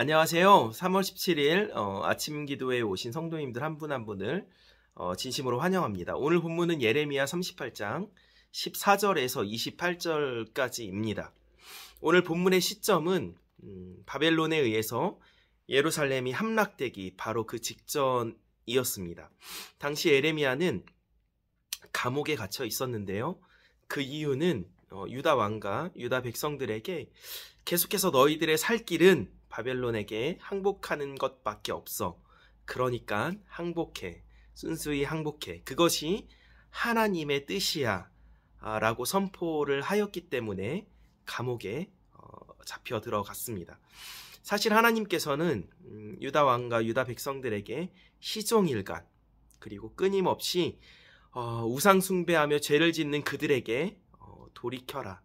안녕하세요. 3월 17일 어, 아침 기도에 오신 성도님들 한 분 한 분을 어, 진심으로 환영합니다. 오늘 본문은 예레미야 38장 14절에서 28절까지입니다. 오늘 본문의 시점은 음, 바벨론에 의해서 예루살렘이 함락되기 바로 그 직전이었습니다. 당시 예레미야는 감옥에 갇혀 있었는데요. 그 이유는 어, 유다 왕과 유다 백성들에게 계속해서 너희들의 살 길은 바벨론에게 항복하는 것밖에 없어. 그러니까 항복해. 순수히 항복해. 그것이 하나님의 뜻이야. 아, 라고 선포를 하였기 때문에 감옥에 어, 잡혀 들어갔습니다. 사실 하나님께서는 음, 유다 왕과 유다 백성들에게 시종일관 그리고 끊임없이 어, 우상 숭배하며 죄를 짓는 그들에게 어, 돌이켜라,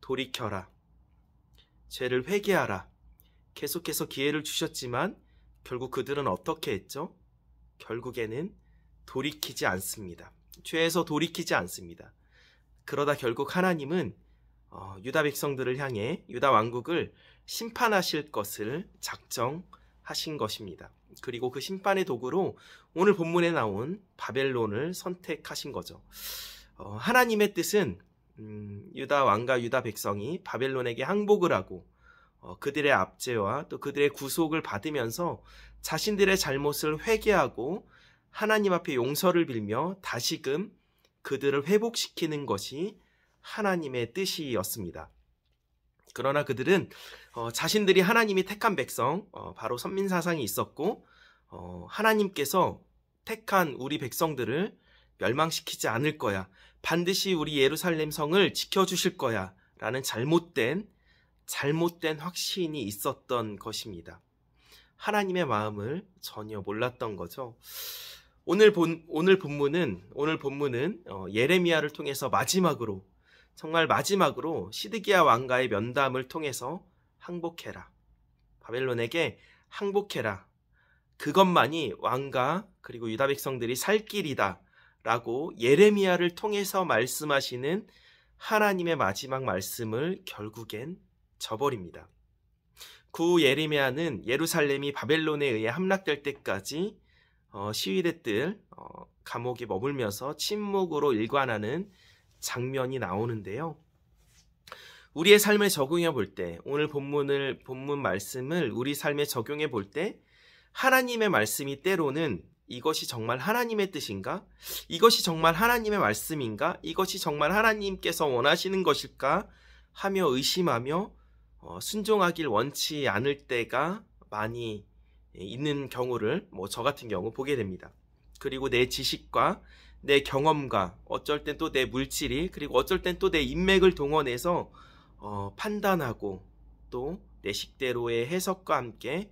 돌이켜라, 죄를 회개하라, 계속해서 기회를 주셨지만 결국 그들은 어떻게 했죠? 결국에는 돌이키지 않습니다. 죄에서 돌이키지 않습니다. 그러다 결국 하나님은 어, 유다 백성들을 향해 유다 왕국을 심판하실 것을 작정하신 것입니다. 그리고 그 심판의 도구로 오늘 본문에 나온 바벨론을 선택하신 거죠. 어, 하나님의 뜻은 음, 유다 왕과 유다 백성이 바벨론에게 항복을 하고 어, 그들의 압제와 또 그들의 구속을 받으면서 자신들의 잘못을 회개하고 하나님 앞에 용서를 빌며 다시금 그들을 회복시키는 것이 하나님의 뜻이었습니다. 그러나 그들은 어, 자신들이 하나님이 택한 백성, 어, 바로 선민 사상이 있었고 하나님께서 택한 우리 백성들을 멸망시키지 않을 거야. 반드시 우리 예루살렘 성을 지켜주실 거야. 라는 잘못된 잘못된 확신이 있었던 것입니다. 하나님의 마음을 전혀 몰랐던 거죠. 오늘 본 오늘 본문은 오늘 본문은 어, 예레미야를 통해서 마지막으로 정말 마지막으로 시드기야 왕과의 면담을 통해서 항복해라. 바벨론에게 항복해라. 그것만이 왕과 그리고 유다 백성들이 살 길이다. 라고 예레미야를 통해서 말씀하시는 하나님의 마지막 말씀을 결국엔 저버립니다. 구 예레미야는 예루살렘이 바벨론에 의해 함락될 때까지 어, 시위대들 어, 감옥에 머물면서 침묵으로 일관하는 장면이 나오는데요. 우리의 삶에 적용해 볼 때, 오늘 본문을, 본문 말씀을 우리 삶에 적용해 볼 때, 하나님의 말씀이 때로는 이것이 정말 하나님의 뜻인가? 이것이 정말 하나님의 말씀인가? 이것이 정말 하나님께서 원하시는 것일까? 하며 의심하며 어, 순종하길 원치 않을 때가 많이 있는 경우를 뭐 저 같은 경우 보게 됩니다. 그리고 내 지식과 내 경험과 어쩔 땐 또 내 물질이 그리고 어쩔 땐 또 내 인맥을 동원해서 어, 판단하고 또 내 식대로의 해석과 함께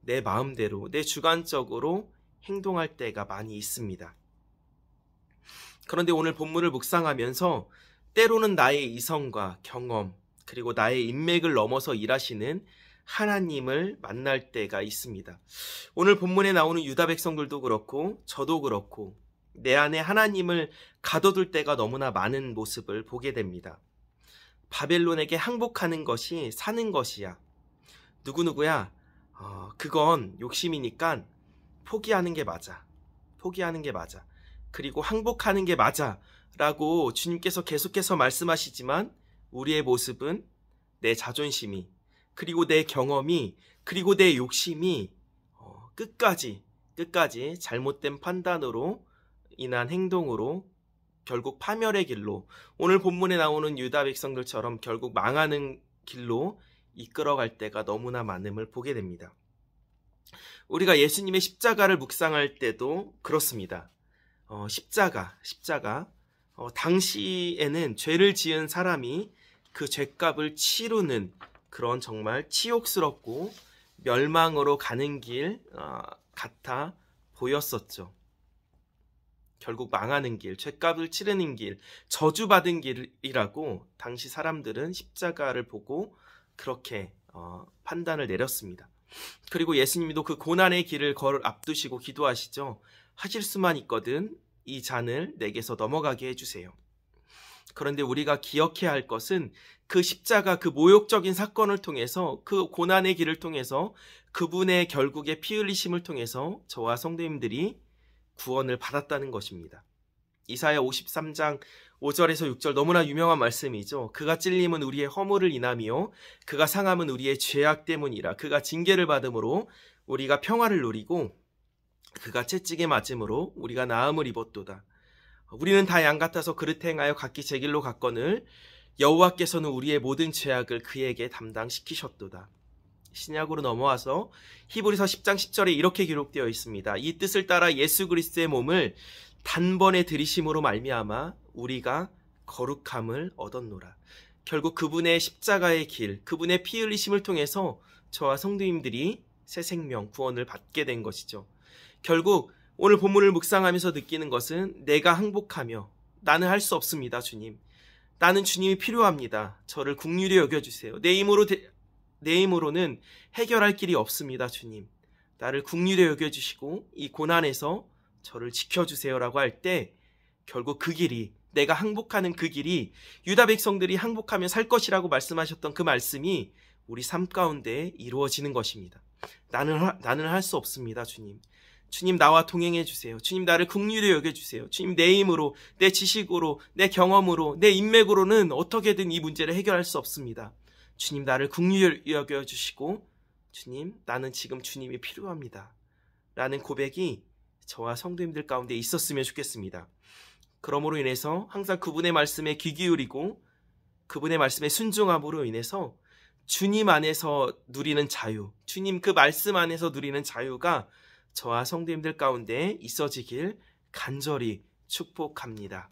내 마음대로 내 주관적으로 행동할 때가 많이 있습니다. 그런데 오늘 본문을 묵상하면서 때로는 나의 이성과 경험 그리고 나의 인맥을 넘어서 일하시는 하나님을 만날 때가 있습니다. 오늘 본문에 나오는 유다 백성들도 그렇고 저도 그렇고 내 안에 하나님을 가둬둘 때가 너무나 많은 모습을 보게 됩니다. 바벨론에게 항복하는 것이 사는 것이야. 누구누구야? 어, 그건 욕심이니까 포기하는 게 맞아. 포기하는 게 맞아. 그리고 항복하는 게 맞아. 라고 주님께서 계속해서 말씀하시지만 우리의 모습은 내 자존심이 그리고 내 경험이 그리고 내 욕심이 어, 끝까지 끝까지 잘못된 판단으로 인한 행동으로 결국 파멸의 길로 오늘 본문에 나오는 유다 백성들처럼 결국 망하는 길로 이끌어갈 때가 너무나 많음을 보게 됩니다. 우리가 예수님의 십자가를 묵상할 때도 그렇습니다. 어, 십자가, 십자가. 어, 당시에는 죄를 지은 사람이 그 죄값을 치르는 그런 정말 치욕스럽고 멸망으로 가는 길 어, 같아 보였었죠. 결국 망하는 길, 죄값을 치르는 길, 저주받은 길이라고 당시 사람들은 십자가를 보고 그렇게 어, 판단을 내렸습니다. 그리고 예수님도 그 고난의 길을 걸 앞두시고 기도하시죠. 하실 수만 있거든 이 잔을 내게서 넘어가게 해주세요. 그런데 우리가 기억해야 할 것은 그 십자가 그 모욕적인 사건을 통해서 그 고난의 길을 통해서 그분의 결국의 피 흘리심을 통해서 저와 성도님들이 구원을 받았다는 것입니다. 이사야 53장 5절에서 6절 너무나 유명한 말씀이죠. 그가 찔림은 우리의 허물을 인함이요 그가 상함은 우리의 죄악 때문이라 그가 징계를 받음으로 우리가 평화를 누리고 그가 채찍에 맞음으로 우리가 나음을 입었도다. 우리는 다 양 같아서 그릇 행하여 각기 제 길로 갔거늘 여호와께서는 우리의 모든 죄악을 그에게 담당시키셨도다. 신약으로 넘어와서 히브리서 10장 10절에 이렇게 기록되어 있습니다. 이 뜻을 따라 예수 그리스도의 몸을 단번에 들이심으로 말미암아 우리가 거룩함을 얻었노라. 결국 그분의 십자가의 길, 그분의 피 흘리심을 통해서 저와 성도님들이 새 생명 구원을 받게 된 것이죠. 결국 오늘 본문을 묵상하면서 느끼는 것은 내가 항복하며 나는 할 수 없습니다, 주님. 나는 주님이 필요합니다. 저를 국률이 여겨주세요. 내 힘으로 대, 내 힘으로는 해결할 길이 없습니다, 주님. 나를 국률에 여겨주시고 이 고난에서 저를 지켜주세요라고 할 때 결국 그 길이 내가 항복하는 그 길이 유다 백성들이 항복하며 살 것이라고 말씀하셨던 그 말씀이 우리 삶 가운데 이루어지는 것입니다. 나는 나는 할 수 없습니다, 주님. 주님 나와 동행해 주세요. 주님 나를 국휼히 여겨 주세요. 주님 내 힘으로, 내 지식으로, 내 경험으로, 내 인맥으로는 어떻게든 이 문제를 해결할 수 없습니다. 주님 나를 국휼히 여겨 주시고 주님 나는 지금 주님이 필요합니다. 라는 고백이 저와 성도님들 가운데 있었으면 좋겠습니다. 그러므로 인해서 항상 그분의 말씀에 귀 기울이고 그분의 말씀에 순종함으로 인해서 주님 안에서 누리는 자유, 주님 그 말씀 안에서 누리는 자유가 저와 성도님들 가운데 있어지길 간절히 축복합니다.